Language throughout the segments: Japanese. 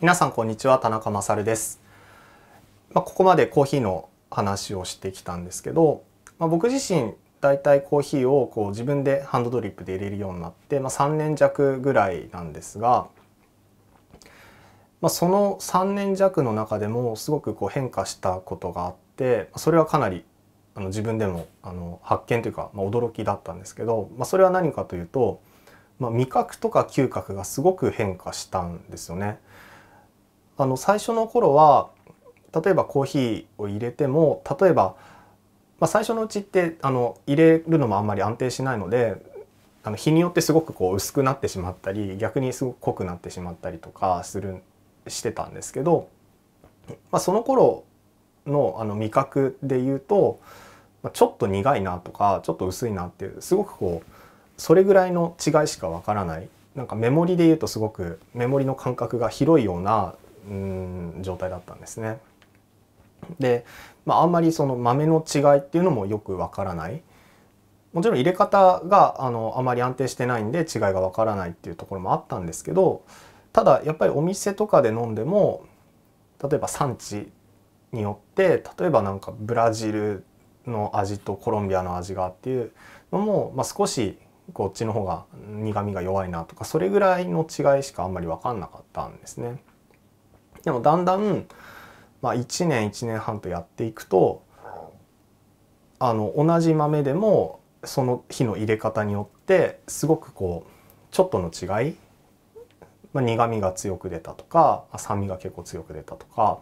皆さんこんにちは田中勝です、まあ、ここまでコーヒーの話をしてきたんですけど、まあ、僕自身だいたいコーヒーをこう自分でハンドドリップで入れるようになって、まあ、3年弱ぐらいなんですが、まあ、その3年弱の中でもすごくこう変化したことがあってそれはかなりあの自分でもあの発見というか、まあ、驚きだったんですけど、まあ、それは何かというと、まあ、味覚とか嗅覚がすごく変化したんですよね。あの最初の頃は例えばコーヒーを入れても例えば、まあ、最初のうちってあの入れるのもあんまり安定しないのであの日によってすごくこう薄くなってしまったり逆にすごく濃くなってしまったりとかするしてたんですけど、まあ、その頃のあの味覚で言うと、まあ、ちょっと苦いなとかちょっと薄いなっていうすごくこうそれぐらいの違いしかわからないなんかメモリで言うとすごくメモリの感覚が広いようなうん状態だったんですね。で、まあ、あんまりその豆の違いっていうのもよくわからないもちろん入れ方があのあまり安定してないんで違いがわからないっていうところもあったんですけどただやっぱりお店とかで飲んでも例えば産地によって例えばなんかブラジルの味とコロンビアの味がっていうのも、まあ、少しこっちの方が苦みが弱いなとかそれぐらいの違いしかあんまり分かんなかったんですね。でもだんだん、まあ、1年1年半とやっていくとあの同じ豆でもその日の入れ方によってすごくこうちょっとの違い、まあ、苦みが強く出たとか酸味が結構強く出たとか、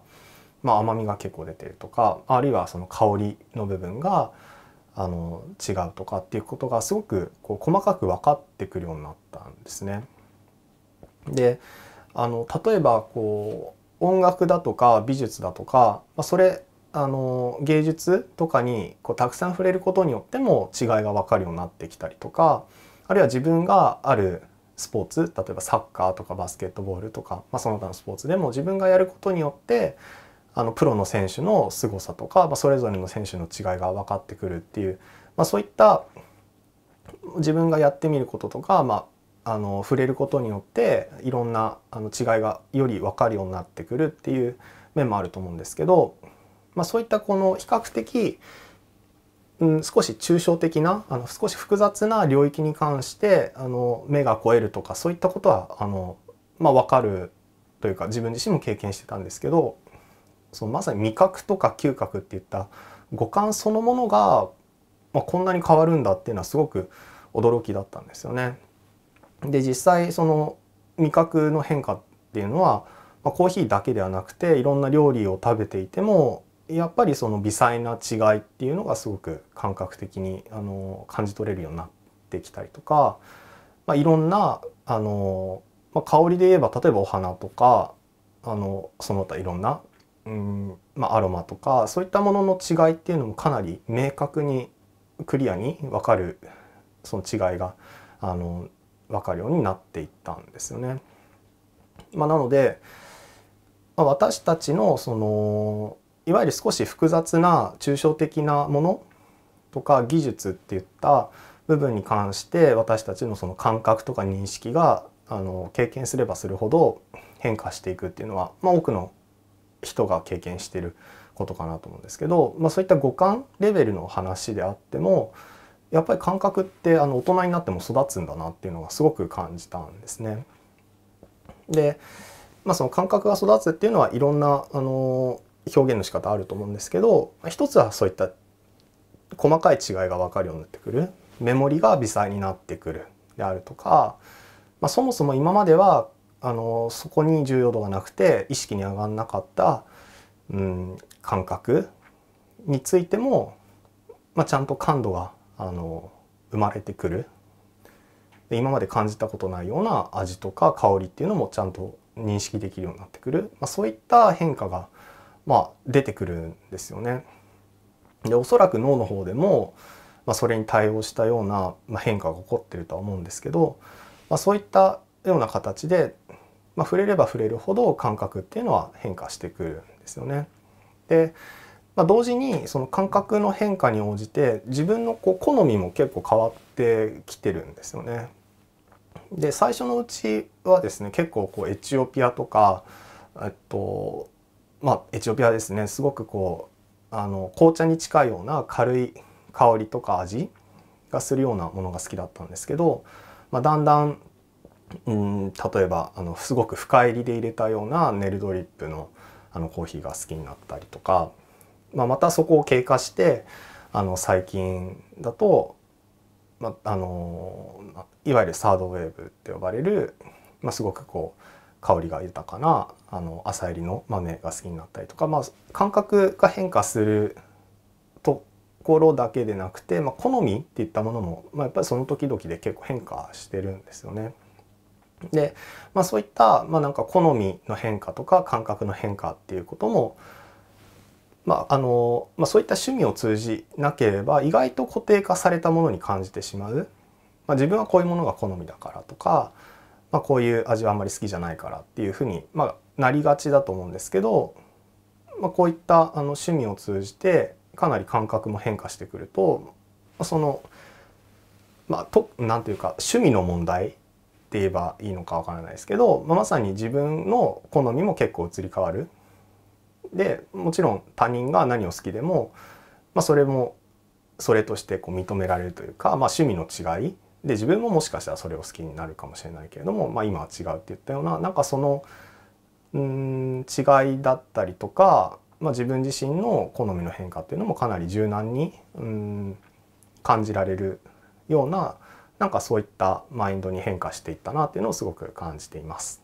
まあ、甘みが結構出てるとかあるいはその香りの部分があの違うとかっていうことがすごくこう細かく分かってくるようになったんですね。であの例えばこ音楽だとか美術だとか、まあ、それあの芸術とかにこうたくさん触れることによっても違いが分かるようになってきたりとかあるいは自分があるスポーツ例えばサッカーとかバスケットボールとか、まあ、その他のスポーツでも自分がやることによってあのプロの選手の凄さとか、まあ、それぞれの選手の違いが分かってくるっていう、まあ、そういった自分がやってみることとか、まあ、あの触れることによっていろんなあの違いがより分かるようになってくるっていう面もあると思うんですけど、まあ、そういったこの比較的、うん、少し抽象的なあの少し複雑な領域に関してあの目が肥えるとかそういったことはあの、まあ、分かるというか自分自身も経験してたんですけどそのまさに味覚とか嗅覚っていった五感そのものが、まあ、こんなに変わるんだっていうのはすごく驚きだったんですよね。で実際その味覚の変化っていうのは、まあ、コーヒーだけではなくていろんな料理を食べていてもやっぱりその微細な違いっていうのがすごく感覚的にあの感じ取れるようになってきたりとか、まあ、いろんなあの、まあ、香りで言えば例えばお花とかあのその他いろんな、うんまあ、アロマとかそういったものの違いっていうのもかなり明確にクリアに分かるその違いがあの分かるようになっていったんですよね。まあ、なので、まあ、私たちのそのいわゆる少し複雑な抽象的なものとか技術っていった部分に関して私たちのその感覚とか認識があの経験すればするほど変化していくっていうのは、まあ、多くの人が経験してることかなと思うんですけど、まあ、そういった五感レベルの話であってもやっぱり感覚ってあの大人になっても育つんだなっていうのがすごく感じたんですね。で、まあ、その感覚が育つっていうのはいろんなあの表現の仕方あると思うんですけど一つはそういった細かい違いが分かるようになってくるメモリが微細になってくるであるとか、まあ、そもそも今まではあのそこに重要度がなくて意識に上がんなかった、うん、感覚についても、まあ、ちゃんと感度があの生まれてくるで今まで感じたことないような味とか香りっていうのもちゃんと認識できるようになってくる、まあ、そういった変化が、まあ、出てくるんですよね。でおそらく脳の方でも、まあ、それに対応したような、まあ、変化が起こってるとは思うんですけど、まあ、そういったような形で、まあ、触れれば触れるほど感覚っていうのは変化してくるんですよね。でまあ、同時にその感覚の変化に応じて自分のこう好みも結構変わってきてるんですよね。で最初のうちはですね結構こうエチオピアとかえっとまあエチオピアですねすごくこうあの紅茶に近いような軽い香りとか味がするようなものが好きだったんですけど、まあ、だんだんうん例えばあのすごく深入りで入れたようなネルドリップのあのコーヒーが好きになったりとかまあ、またそこを経過してあの最近だと、まあ、あのいわゆるサードウェーブって呼ばれる、まあ、すごくこう香りが豊かなあの朝入りの豆が好きになったりとか、まあ、感覚が変化するところだけでなくて、まあ、好みっていったものも、まあ、やっぱりその時々で結構変化してるんですよね。で、まあ、そういった、まあ、なんか好みの変化とか感覚の変化っていうことも、まああのまあ、そういった趣味を通じなければ意外と固定化されたものに感じてしまう、まあ、自分はこういうものが好みだからとか、まあ、こういう味はあんまり好きじゃないからっていうふうに、まあ、なりがちだと思うんですけど、まあ、こういったあの趣味を通じてかなり感覚も変化してくるとそのまあていうか趣味の問題って言えばいいのかわからないですけど、まあ、まさに自分の好みも結構移り変わるでもちろん他人が何を好きでも、まあ、それもそれとしてこう認められるというか、まあ、趣味の違いで自分ももしかしたらそれを好きになるかもしれないけれども、まあ、今は違うって言ったようななんかそのん違いだったりとか、まあ、自分自身の好みの変化っていうのもかなり柔軟にうん感じられるようななんかそういったマインドに変化していったなっていうのをすごく感じています。